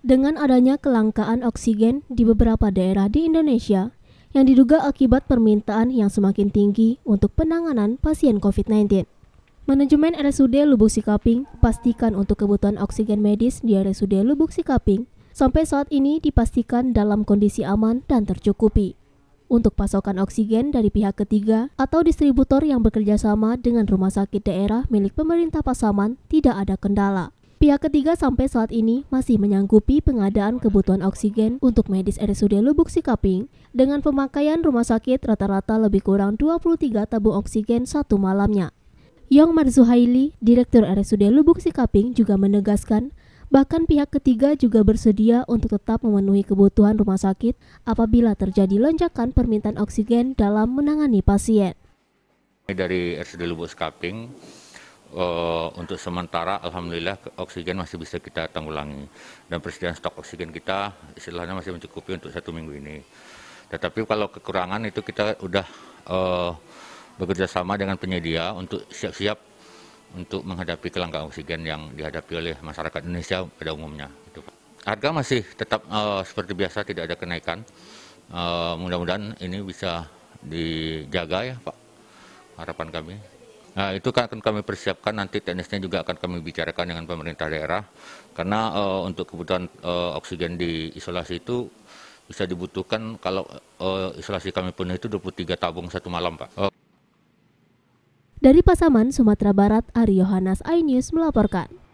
Dengan adanya kelangkaan oksigen di beberapa daerah di Indonesia yang diduga akibat permintaan yang semakin tinggi untuk penanganan pasien COVID-19. Manajemen RSUD Lubuk Sikaping pastikan untuk kebutuhan oksigen medis di RSUD Lubuk Sikaping sampai saat ini dipastikan dalam kondisi aman dan tercukupi. Untuk pasokan oksigen dari pihak ketiga atau distributor yang bekerja sama dengan rumah sakit daerah milik pemerintah Pasaman tidak ada kendala. Pihak ketiga sampai saat ini masih menyanggupi pengadaan kebutuhan oksigen untuk medis RSUD Lubuk Sikaping dengan pemakaian rumah sakit rata-rata lebih kurang 23 tabung oksigen satu malamnya. Yong Marzuhaili, Direktur RSUD Lubuk Sikaping juga menegaskan Bahkan pihak ketiga juga bersedia untuk tetap memenuhi kebutuhan rumah sakit apabila terjadi lonjakan permintaan oksigen dalam menangani pasien. Dari RSUD Lubuk Sikaping uh, untuk sementara alhamdulillah oksigen masih bisa kita tanggulangi dan persediaan stok oksigen kita istilahnya masih mencukupi untuk satu minggu ini. Tetapi kalau kekurangan itu kita udah uh, bekerja sama dengan penyedia untuk siap-siap untuk menghadapi kelangkaan oksigen yang dihadapi oleh masyarakat Indonesia pada umumnya. Harga masih tetap uh, seperti biasa tidak ada kenaikan. Uh, Mudah-mudahan ini bisa dijaga ya Pak. Harapan kami. Nah, itu kan akan kami persiapkan nanti teknisnya juga akan kami bicarakan dengan pemerintah daerah karena uh, untuk kebutuhan uh, oksigen di isolasi itu bisa dibutuhkan kalau uh, isolasi kami penuh itu 23 tabung satu malam, Pak. Uh. Dari Pasaman, Sumatera Barat, Ari Yohanas, iNews melaporkan.